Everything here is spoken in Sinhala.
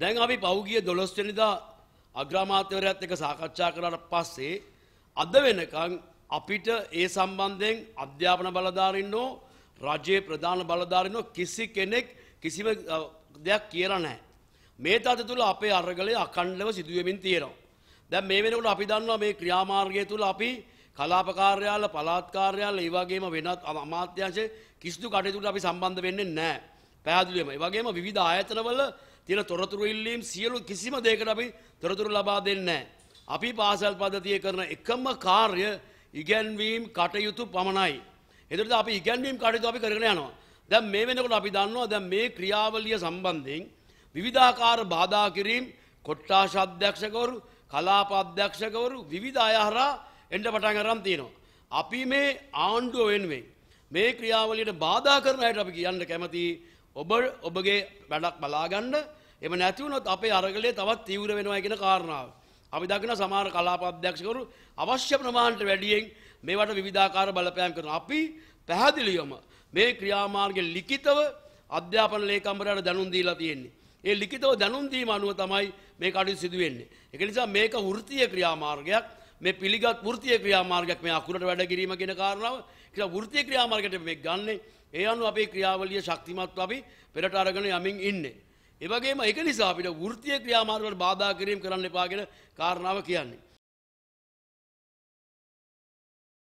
දැන් අපි පෞගිය දොළොස්වනිදා අග්‍රාමාත්‍යවරයත් එක සාකච්ඡා කරට පස්සේ අද වෙනකං අපිට ඒ සම්බන්ධයෙන් අධ්‍යාපන බලධාරින්නෝ රජයේ ප්‍රධාන බලධාරිනෝ කිසි කෙනෙක් කිසිම දෙයක් කියලා නැහැ. මේ තත්ත්වය තුළ අපේ අරගලය අඛණ්ඩව සිදුවෙමින් තියෙනවා. දැන් මේ වෙනකොට අපි දන්නවා මේ ක්‍රියාමාර්ගය තුළ අපි කලාප කාර්යාල පළාත් කාර්යාල ඒ වගේම වෙනත් අමාත්‍යාංශ කිසිදු කටයුතුකට අපි සම්බන්ධ වෙන්නේ නැහැ. පැහැදිලිවම. ඒ වගේම විවිධ ආයතනවල තියෙන තොරතුරු ඉල්ලීම් සියලු කිසිම දෙයකට අපි තොරතුරු ලබා දෙන්නේ අපි පාසල් පද්ධතිය කරන එකම කාර්ය ඉගැන්වීම් කටයුතු පමණයි. එතකොට අපි ඉගැන්වීම් කටයුතු අපි කරගෙන යනවා. දැන් මේ වෙනකොට අපි දන්නවා දැන් මේ ක්‍රියාවලිය සම්බන්ධයෙන් විවිධාකාර බාධා කිරීම් කොට්ටාශ අධ්‍යක්ෂකවරු කලාප අධ්‍යක්ෂකවරු විවිධ අය හරහා එන්න පටන් අරන් තියෙනවා. අපි මේ ආණ්ඩුව වෙනුවෙන් මේ ක්‍රියාවලියට බාධා කරන අයට අපි කියන්න කැමති ඔබ ඔබගේ වැඩක් බලාගන්න එම නැතිවුණොත් අපේ අරගලේ තවත් තීව්‍ර වෙනවා කියන කාරණාව. අපි දකින සමහර කලාප අධ්‍යක්ෂකවරු අවශ්‍ය ප්‍රමාණයට වැඩියෙන් මේවට විවිධාකාර බලපෑම් කරනවා. අපි පැහැදිලිවම මේ ක්‍රියාමාර්ගයේ ලිඛිතව අධ්‍යාපන ලේකම්වරයාට දැනුම් දීලා තියෙන්නේ. ඒ ලිඛිතව දැනුම් දීම අනුව තමයි මේ කටයුතු සිදු වෙන්නේ. ඒක නිසා මේක වෘත්තීය ක්‍රියාමාර්ගයක්. මේ පිළිගත් වෘත්තීය ක්‍රියාමාර්ගයක් මේ අකුරට වැඩ කිරීම කියන කාරණාව කියලා වෘත්තීය ක්‍රියාමාර්ගයට මේ ගන්නෙ ඒ අනුව අපේ ක්‍රියාවලිය ශක්තිමත්ව අපි පෙරට අරගෙන යමින් ඉන්නේ. ඒ වගේම ඒක නිසා අපිට වෘත්තීය ක්‍රියාමාර්ගවලට බාධා කිරීම කරන්න එපා කියන කාරණාව කියන්නේ.